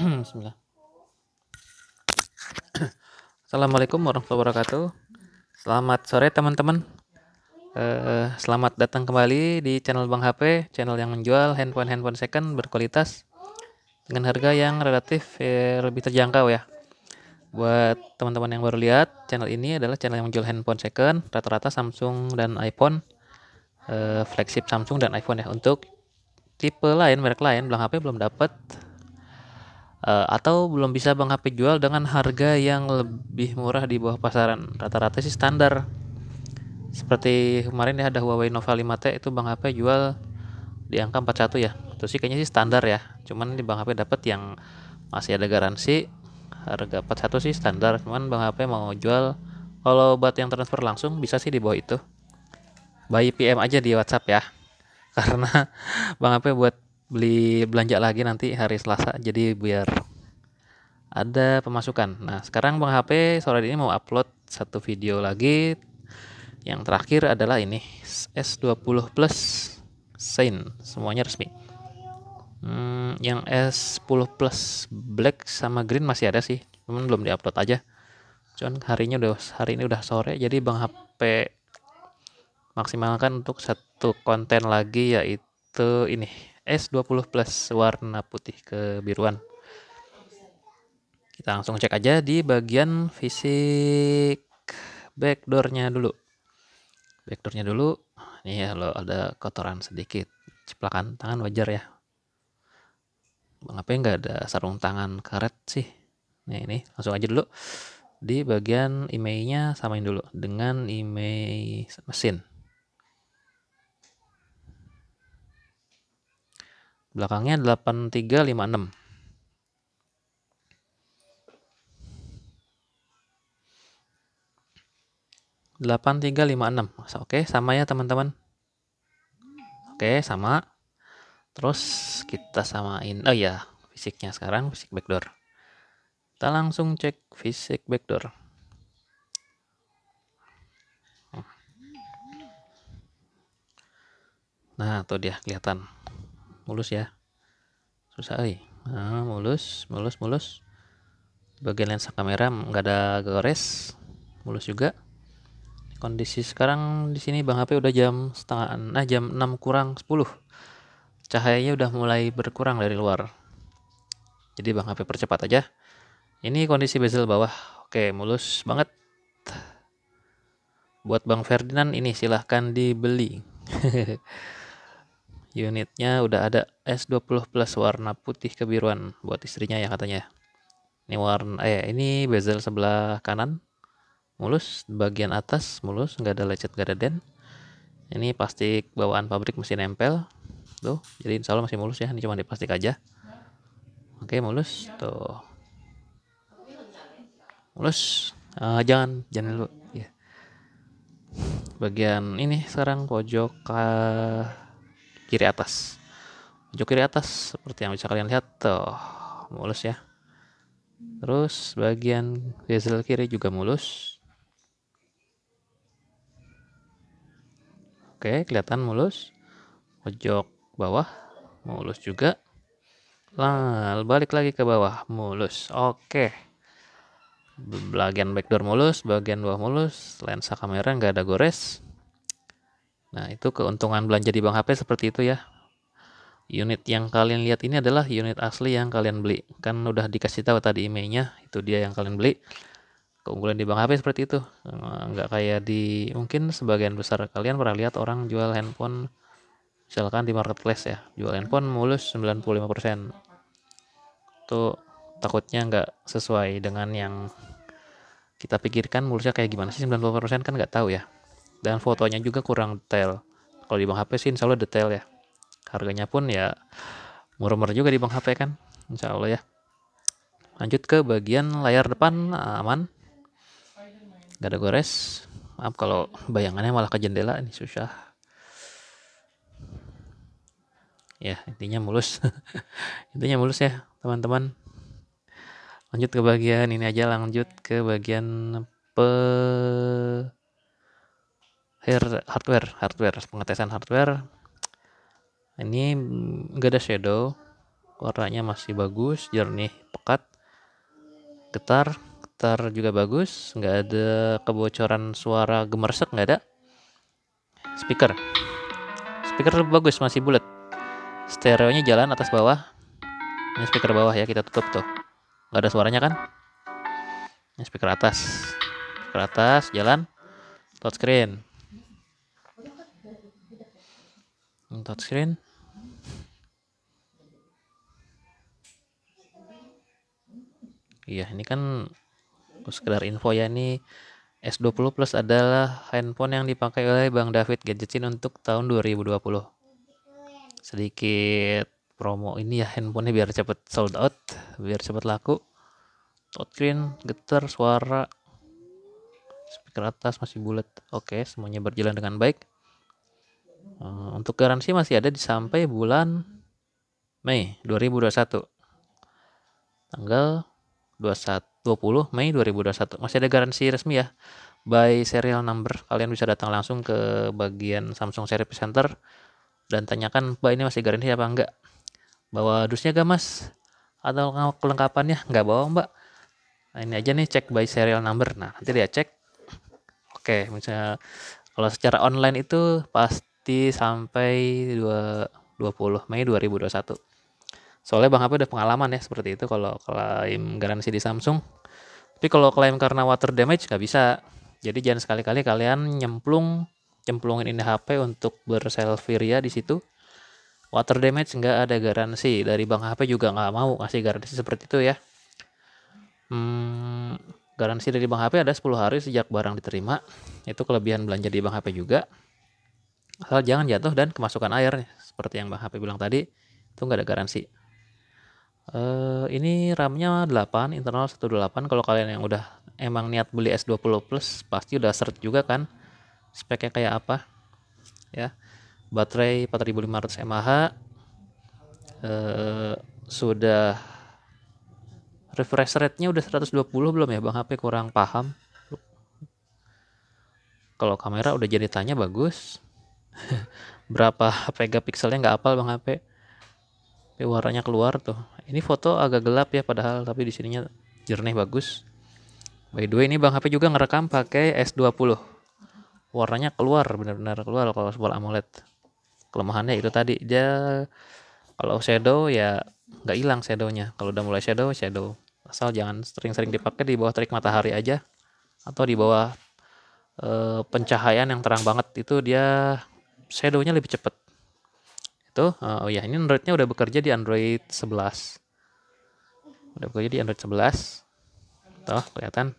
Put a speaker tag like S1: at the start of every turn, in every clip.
S1: Bismillah. Assalamualaikum warahmatullahi wabarakatuh. Selamat sore teman-teman. Uh, selamat datang kembali di channel Bang HP, channel yang menjual handphone-handphone second berkualitas dengan harga yang relatif eh, lebih terjangkau ya. Buat teman-teman yang baru lihat, channel ini adalah channel yang menjual handphone second, rata-rata Samsung dan iPhone, uh, flagship Samsung dan iPhone ya. Untuk tipe lain, merek lain, Bang HP belum dapat uh, atau belum bisa Bang HP jual dengan harga yang lebih murah di bawah pasaran. Rata-rata sih standar. Seperti kemarin ya ada Huawei Nova 5T itu Bang HP jual di angka 41 ya. terus sih kayaknya sih standar ya. Cuman di Bang HP dapat yang masih ada garansi harga 41 sih standar. Cuman Bang HP mau jual kalau buat yang transfer langsung bisa sih di bawah itu. Bayi PM aja di WhatsApp ya. Karena Bang HP buat beli belanja lagi nanti hari Selasa jadi biar ada pemasukan. Nah, sekarang Bang HP sore ini mau upload satu video lagi. Yang terakhir adalah ini S20 Plus Sein, semuanya resmi. Hmm, yang S10 Plus Black sama Green masih ada sih, cuman belum diupload aja. Cuman harinya udah hari ini udah sore, jadi Bang HP maksimalkan untuk satu konten lagi yaitu ini S20 Plus warna putih kebiruan. Kita langsung cek aja di bagian fisik backdoornya dulu. Backdoornya dulu. ini ya, lo ada kotoran sedikit. ciplakan tangan wajar ya. Mengapa nggak ada sarung tangan karet sih? Nih ini langsung aja dulu di bagian emailnya samain dulu dengan email mesin. Belakangnya 8356. 8356. Oke, sama ya teman-teman. Oke, sama. Terus kita samain. Oh iya, fisiknya sekarang fisik backdoor. Kita langsung cek fisik backdoor. Nah, tuh dia kelihatan. Mulus ya. Susah eh Nah, mulus, mulus, mulus. Bagian lensa kamera nggak ada gores. Mulus juga kondisi sekarang di sini Bang HP udah jam setengah nah jam 6 kurang 10 cahayanya udah mulai berkurang dari luar jadi Bang HP percepat aja ini kondisi bezel bawah oke mulus banget buat Bang Ferdinand ini silahkan dibeli unitnya udah ada S20 plus warna putih kebiruan buat istrinya ya katanya ini warna eh ini bezel sebelah kanan mulus bagian atas mulus nggak ada lecet nggak ada dent ini plastik bawaan pabrik mesin nempel tuh jadi insya Allah masih mulus ya ini cuma di plastik aja oke mulus tuh mulus uh, jangan jangan dulu ya bagian ini sekarang pojok ke kiri atas pojok kiri atas seperti yang bisa kalian lihat tuh mulus ya terus bagian bezel kiri juga mulus Oke, kelihatan mulus. Pojok bawah mulus juga. Lalu balik lagi ke bawah mulus. Oke. Bagian backdoor mulus, bagian bawah mulus, lensa kamera nggak ada gores. Nah, itu keuntungan belanja di Bank HP seperti itu ya. Unit yang kalian lihat ini adalah unit asli yang kalian beli. Kan udah dikasih tahu tadi emailnya, itu dia yang kalian beli keunggulan di bank HP seperti itu eh, nggak kayak di mungkin sebagian besar kalian pernah lihat orang jual handphone misalkan di marketplace ya jual handphone mulus 95% itu takutnya nggak sesuai dengan yang kita pikirkan mulusnya kayak gimana sih 90% kan nggak tahu ya dan fotonya juga kurang detail kalau di bank HP sih insya Allah detail ya harganya pun ya murah-murah juga di bank HP kan insya Allah ya lanjut ke bagian layar depan aman gak ada gores maaf kalau bayangannya malah ke jendela ini susah ya intinya mulus intinya mulus ya teman-teman lanjut ke bagian ini aja lanjut ke bagian pe hardware hardware pengetesan hardware ini enggak ada shadow warnanya masih bagus jernih pekat getar karakter juga bagus nggak ada kebocoran suara gemersek nggak ada speaker speaker bagus masih bulat stereonya jalan atas bawah ini speaker bawah ya kita tutup tuh nggak ada suaranya kan ini speaker atas speaker atas jalan touchscreen touchscreen Iya, ini kan Oh, sekedar info ya ini S20 Plus adalah handphone yang dipakai oleh Bang David Gadgetin untuk tahun 2020. Sedikit promo ini ya handphonenya biar cepet sold out, biar cepet laku. Touchscreen, getar, suara, speaker atas masih bulat. Oke, semuanya berjalan dengan baik. Eh, untuk garansi masih ada di sampai bulan Mei 2021. Tanggal 21 20 Mei 2021 masih ada garansi resmi ya by serial number kalian bisa datang langsung ke bagian Samsung Service Center dan tanyakan pak ini masih garansi apa enggak bawa dusnya gak mas atau kelengkapannya enggak bawa mbak nah, ini aja nih cek by serial number nah nanti dia cek oke misalnya kalau secara online itu pasti sampai 20 Mei 2021 Soalnya Bang Hape udah pengalaman ya seperti itu kalau klaim garansi di Samsung. Tapi kalau klaim karena water damage nggak bisa. Jadi jangan sekali-kali kalian nyemplung nyemplungin ini HP untuk berselfie di situ. Water damage nggak ada garansi dari Bang HP juga nggak mau kasih garansi seperti itu ya. Hmm, garansi dari Bang HP ada 10 hari sejak barang diterima. Itu kelebihan belanja di Bang HP juga. Asal jangan jatuh dan kemasukan air seperti yang Bang HP bilang tadi, itu nggak ada garansi. Eh, ini RAM-nya 8, internal 128. Kalau kalian yang udah emang niat beli S20 Plus, pasti udah search juga kan speknya kayak apa. Ya. Baterai 4500 mAh. Uh, sudah refresh rate-nya udah 120 belum ya Bang HP kurang paham. Kalau kamera udah jadi tanya bagus. Berapa megapikselnya nggak apal Bang HP? tapi warnanya keluar tuh ini foto agak gelap ya padahal tapi di sininya jernih bagus by the way ini bang HP juga ngerekam pakai S20 warnanya keluar benar-benar keluar kalau sebuah AMOLED kelemahannya itu tadi dia kalau shadow ya nggak hilang shadownya kalau udah mulai shadow shadow asal jangan sering-sering dipakai di bawah terik matahari aja atau di bawah e, pencahayaan yang terang banget itu dia shadownya lebih cepat itu eh, oh ya ini Androidnya udah bekerja di Android 11 udah bekerja di Android 11 toh kelihatan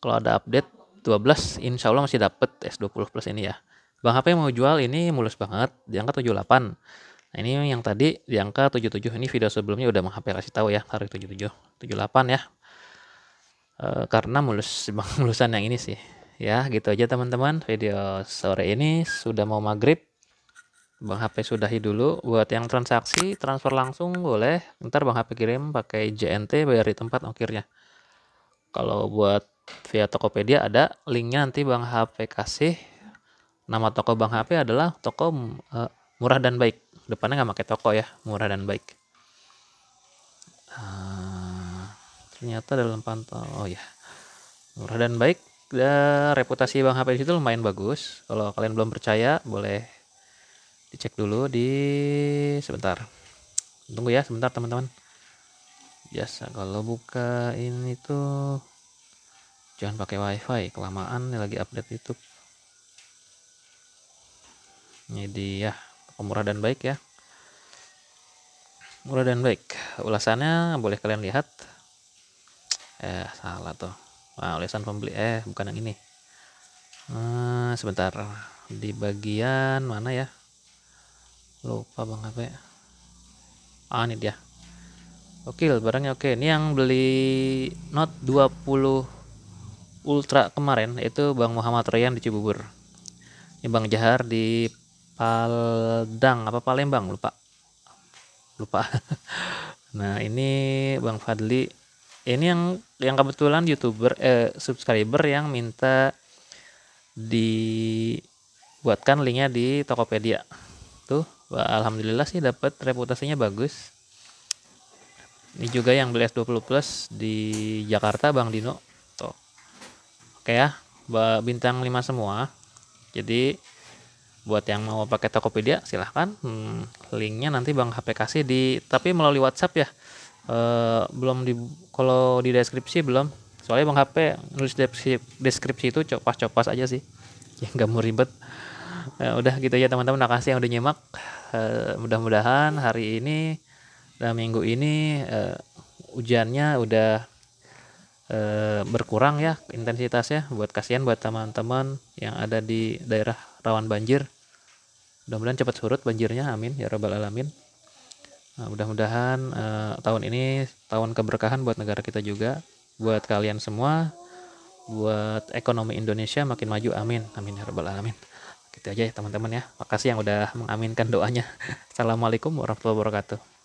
S1: kalau ada update 12 insya Allah masih dapet S20 Plus ini ya Bang HP mau jual ini mulus banget di angka 78 Nah ini yang tadi di angka 77 ini video sebelumnya udah Bang HP kasih tahu ya tarik 77 78 ya e, karena mulus bang mulusan yang ini sih ya gitu aja teman-teman video sore ini sudah mau maghrib Bang HP sudahi dulu. Buat yang transaksi transfer langsung boleh. Ntar Bang HP kirim pakai JNT bayar di tempat ongkirnya. Kalau buat via Tokopedia ada linknya nanti Bang HP kasih. Nama toko Bang HP adalah toko uh, murah dan baik. Depannya nggak pakai toko ya, murah dan baik. Uh, ternyata dalam pantau, oh ya, yeah. murah dan baik. Da, reputasi Bang HP di lumayan bagus. Kalau kalian belum percaya, boleh dicek dulu di sebentar tunggu ya sebentar teman-teman biasa kalau buka ini tuh jangan pakai wifi kelamaan lagi update youtube ini dia murah dan baik ya murah dan baik ulasannya boleh kalian lihat eh salah tuh nah, ulasan pembeli eh bukan yang ini nah, sebentar di bagian mana ya lupa bang ya ah ini dia oke barangnya oke ini yang beli Note 20 Ultra kemarin itu Bang Muhammad Ryan di Cibubur ini Bang Jahar di Paldang apa Palembang lupa lupa nah ini Bang Fadli ini yang yang kebetulan youtuber eh, subscriber yang minta dibuatkan linknya di Tokopedia tuh alhamdulillah sih dapat reputasinya bagus ini juga yang beli S20 Plus di Jakarta Bang Dino tuh oke ya bintang 5 semua jadi buat yang mau pakai Tokopedia silahkan hmm, linknya nanti Bang HP kasih di tapi melalui WhatsApp ya e, belum di kalau di deskripsi belum soalnya Bang HP nulis deskripsi, deskripsi itu copas-copas aja sih ya nggak mau ribet ya, udah gitu ya teman-teman makasih yang udah nyimak uh, mudah-mudahan hari ini dan eh, minggu ini uh, eh, hujannya udah uh, berkurang ya intensitasnya buat kasihan buat teman-teman yang ada di daerah rawan banjir mudah-mudahan cepat surut banjirnya amin ya rabbal alamin Nah, mudah-mudahan uh, tahun ini tahun keberkahan buat negara kita juga, buat kalian semua, buat ekonomi Indonesia makin maju. Amin. Amin ya rabbal alamin. Gitu aja ya teman-teman ya. Makasih yang udah mengaminkan doanya. Assalamualaikum warahmatullahi wabarakatuh.